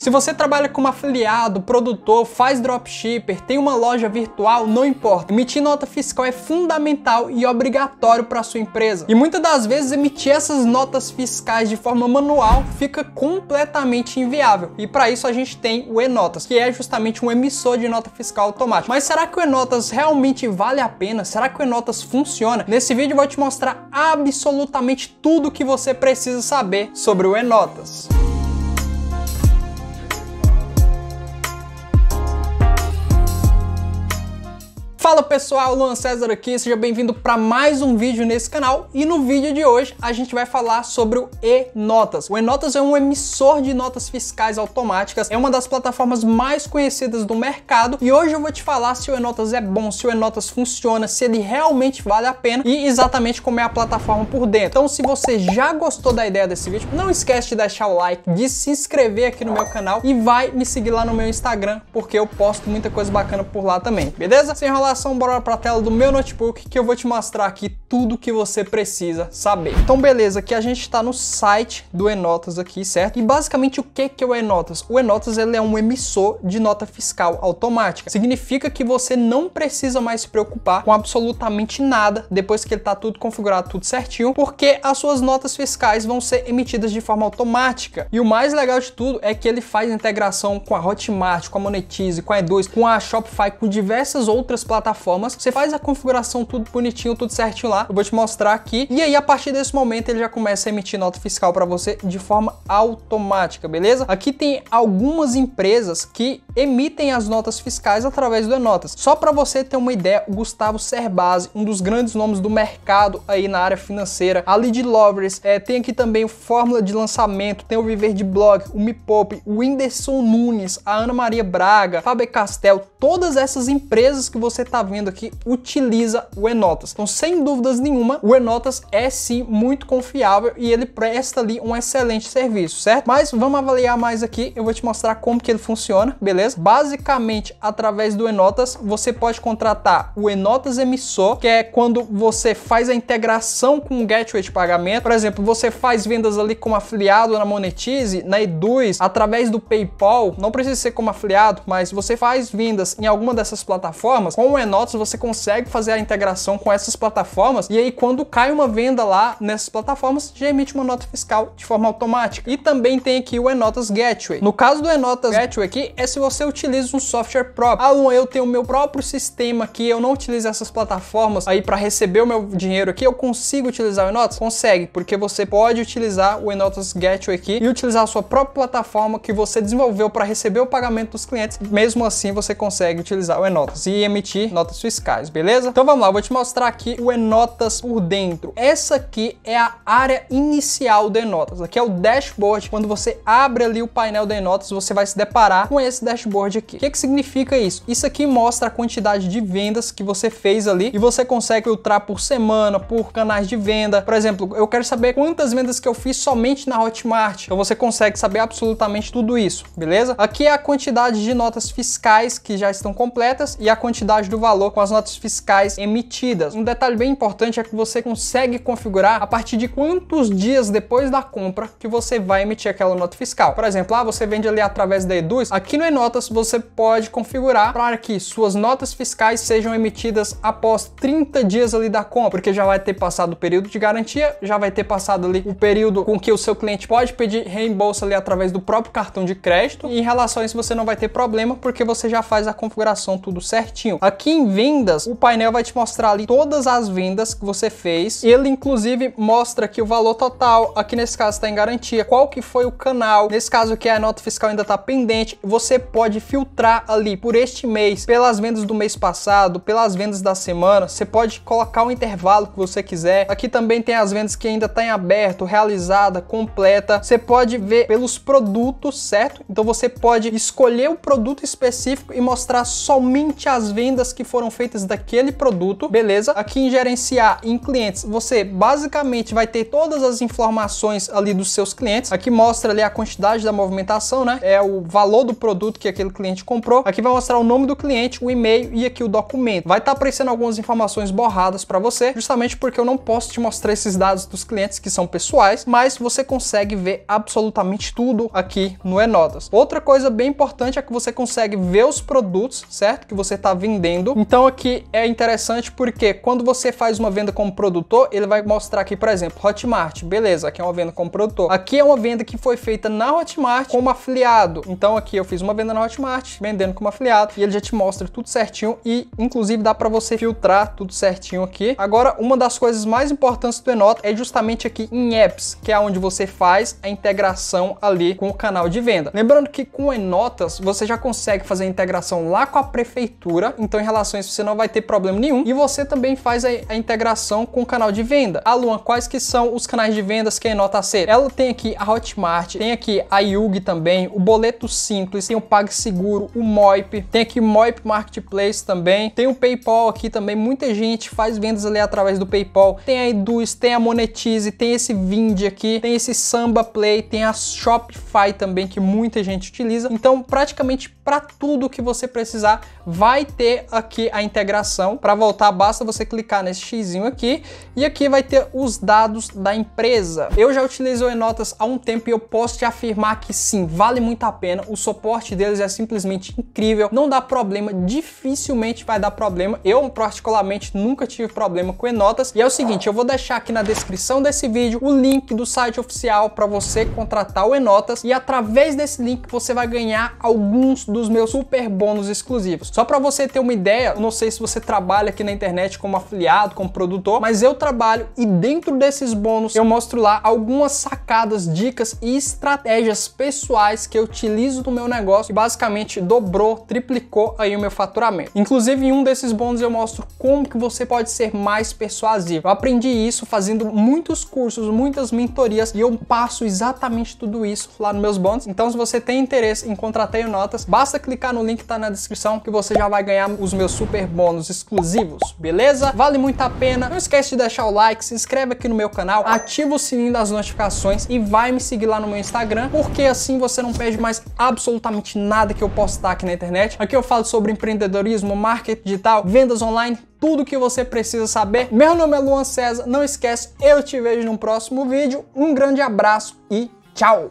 Se você trabalha como afiliado, produtor, faz dropshipper, tem uma loja virtual, não importa. Emitir nota fiscal é fundamental e obrigatório para sua empresa. E muitas das vezes emitir essas notas fiscais de forma manual fica completamente inviável. E para isso a gente tem o Enotas, que é justamente um emissor de nota fiscal automático. Mas será que o Enotas realmente vale a pena? Será que o Enotas funciona? Nesse vídeo eu vou te mostrar absolutamente tudo que você precisa saber sobre o Enotas. Fala pessoal, Luan César aqui, seja bem-vindo para mais um vídeo nesse canal e no vídeo de hoje a gente vai falar sobre o E-Notas. O E-Notas é um emissor de notas fiscais automáticas, é uma das plataformas mais conhecidas do mercado e hoje eu vou te falar se o E-Notas é bom, se o E-Notas funciona, se ele realmente vale a pena e exatamente como é a plataforma por dentro. Então se você já gostou da ideia desse vídeo, não esquece de deixar o like, de se inscrever aqui no meu canal e vai me seguir lá no meu Instagram porque eu posto muita coisa bacana por lá também, beleza? Sem enrolar coração, bora para a tela do meu notebook que eu vou te mostrar aqui tudo que você precisa saber. Então beleza, aqui a gente está no site do Enotas aqui, certo? E basicamente o que, que é o Enotas? O Enotas ele é um emissor de nota fiscal automática. Significa que você não precisa mais se preocupar com absolutamente nada depois que ele está tudo configurado, tudo certinho, porque as suas notas fiscais vão ser emitidas de forma automática. E o mais legal de tudo é que ele faz integração com a Hotmart, com a Monetize, com a E2, com a Shopify, com diversas outras plataformas plataformas. Você faz a configuração tudo bonitinho, tudo certinho lá. Eu vou te mostrar aqui. E aí, a partir desse momento, ele já começa a emitir nota fiscal para você de forma automática, beleza? Aqui tem algumas empresas que emitem as notas fiscais através do Enotas. Só para você ter uma ideia, o Gustavo Cerbasi, um dos grandes nomes do mercado aí na área financeira, a Lead Lovers, é, tem aqui também o Fórmula de Lançamento, tem o Viver de Blog, o Me o Whindersson Nunes, a Ana Maria Braga, Faber Castel, todas essas empresas que você tá está vendo aqui utiliza o Enotas. Então, sem dúvidas nenhuma, o Enotas é sim muito confiável e ele presta ali um excelente serviço, certo? Mas vamos avaliar mais aqui, eu vou te mostrar como que ele funciona, beleza? Basicamente, através do Enotas, você pode contratar o Enotas Emissor, que é quando você faz a integração com o gateway de pagamento. Por exemplo, você faz vendas ali como afiliado na Monetize, na Eduz, através do PayPal, não precisa ser como afiliado, mas você faz vendas em alguma dessas plataformas, com o Enotas Notes você consegue fazer a integração com essas plataformas e aí quando cai uma venda lá nessas plataformas, já emite uma nota fiscal de forma automática. E também tem aqui o Enotas Gateway. No caso do Enotas Gateway aqui, é se você utiliza um software próprio. Ah, eu tenho o meu próprio sistema aqui, eu não utilizo essas plataformas aí para receber o meu dinheiro aqui, eu consigo utilizar o Enotas? Consegue, porque você pode utilizar o Enotas Gateway aqui e utilizar a sua própria plataforma que você desenvolveu para receber o pagamento dos clientes. Mesmo assim, você consegue utilizar o Enotas e emitir notas fiscais, beleza? Então vamos lá, eu vou te mostrar aqui o Enotas por dentro. Essa aqui é a área inicial do Enotas. Aqui é o dashboard. Quando você abre ali o painel do Enotas, você vai se deparar com esse dashboard aqui. O que, que significa isso? Isso aqui mostra a quantidade de vendas que você fez ali e você consegue filtrar por semana, por canais de venda. Por exemplo, eu quero saber quantas vendas que eu fiz somente na Hotmart. Então você consegue saber absolutamente tudo isso, beleza? Aqui é a quantidade de notas fiscais que já estão completas e a quantidade do valor valor com as notas fiscais emitidas. Um detalhe bem importante é que você consegue configurar a partir de quantos dias depois da compra que você vai emitir aquela nota fiscal. Por exemplo, ah, você vende ali através da Eduz, aqui no Enotas você pode configurar para que suas notas fiscais sejam emitidas após 30 dias ali da compra, porque já vai ter passado o período de garantia, já vai ter passado ali o período com que o seu cliente pode pedir reembolso ali através do próprio cartão de crédito. E em relação a isso você não vai ter problema, porque você já faz a configuração tudo certinho. Aqui em vendas, o painel vai te mostrar ali todas as vendas que você fez. Ele, inclusive, mostra aqui o valor total. Aqui, nesse caso, está em garantia. Qual que foi o canal. Nesse caso aqui, a nota fiscal ainda está pendente. Você pode filtrar ali por este mês, pelas vendas do mês passado, pelas vendas da semana. Você pode colocar o intervalo que você quiser. Aqui também tem as vendas que ainda está em aberto, realizada, completa. Você pode ver pelos produtos, certo? Então, você pode escolher o produto específico e mostrar somente as vendas que foram feitas daquele produto, beleza? Aqui em gerenciar em clientes, você basicamente vai ter todas as informações ali dos seus clientes. Aqui mostra ali a quantidade da movimentação, né? É o valor do produto que aquele cliente comprou. Aqui vai mostrar o nome do cliente, o e-mail e aqui o documento. Vai estar tá aparecendo algumas informações borradas para você, justamente porque eu não posso te mostrar esses dados dos clientes que são pessoais, mas você consegue ver absolutamente tudo aqui no Enotas. Outra coisa bem importante é que você consegue ver os produtos, certo? Que você está vendendo então aqui é interessante porque quando você faz uma venda como produtor, ele vai mostrar aqui, por exemplo, Hotmart. Beleza, aqui é uma venda como produtor. Aqui é uma venda que foi feita na Hotmart como afiliado. Então aqui eu fiz uma venda na Hotmart, vendendo como afiliado, e ele já te mostra tudo certinho e inclusive dá para você filtrar tudo certinho aqui. Agora, uma das coisas mais importantes do Enota é justamente aqui em apps, que é onde você faz a integração ali com o canal de venda. Lembrando que com o Enotas você já consegue fazer a integração lá com a prefeitura, então em relação relações, você não vai ter problema nenhum. E você também faz a, a integração com o canal de venda. Ah, Luan, quais que são os canais de vendas que a Enota aceita? Ela tem aqui a Hotmart, tem aqui a Yugi também, o Boleto Simples, tem o PagSeguro, o Moip, tem aqui o Moip Marketplace também, tem o PayPal aqui também. Muita gente faz vendas ali através do PayPal. Tem a Eduz, tem a Monetize, tem esse Vind aqui, tem esse Samba Play, tem a Shopify também, que muita gente utiliza. Então, praticamente para tudo que você precisar, vai ter aqui aqui a integração. Para voltar, basta você clicar nesse xizinho aqui e aqui vai ter os dados da empresa. Eu já utilizo o Enotas há um tempo e eu posso te afirmar que sim, vale muito a pena. O suporte deles é simplesmente incrível, não dá problema, dificilmente vai dar problema. Eu, particularmente, nunca tive problema com Enotas. E é o seguinte, eu vou deixar aqui na descrição desse vídeo o link do site oficial para você contratar o Enotas e através desse link você vai ganhar alguns dos meus super bônus exclusivos. Só para você ter uma ideia, ideia, eu não sei se você trabalha aqui na internet como afiliado, como produtor, mas eu trabalho e dentro desses bônus eu mostro lá algumas sacadas, dicas e estratégias pessoais que eu utilizo no meu negócio e basicamente dobrou, triplicou aí o meu faturamento. Inclusive em um desses bônus eu mostro como que você pode ser mais persuasivo. Eu aprendi isso fazendo muitos cursos, muitas mentorias e eu passo exatamente tudo isso lá nos meus bônus. Então se você tem interesse em Contrateio Notas, basta clicar no link que tá na descrição que você já vai ganhar os meus super bônus exclusivos, beleza? Vale muito a pena. Não esquece de deixar o like, se inscreve aqui no meu canal, ativa o sininho das notificações e vai me seguir lá no meu Instagram, porque assim você não perde mais absolutamente nada que eu postar aqui na internet. Aqui eu falo sobre empreendedorismo, marketing digital, vendas online, tudo que você precisa saber. Meu nome é Luan César, não esquece, eu te vejo no próximo vídeo. Um grande abraço e tchau!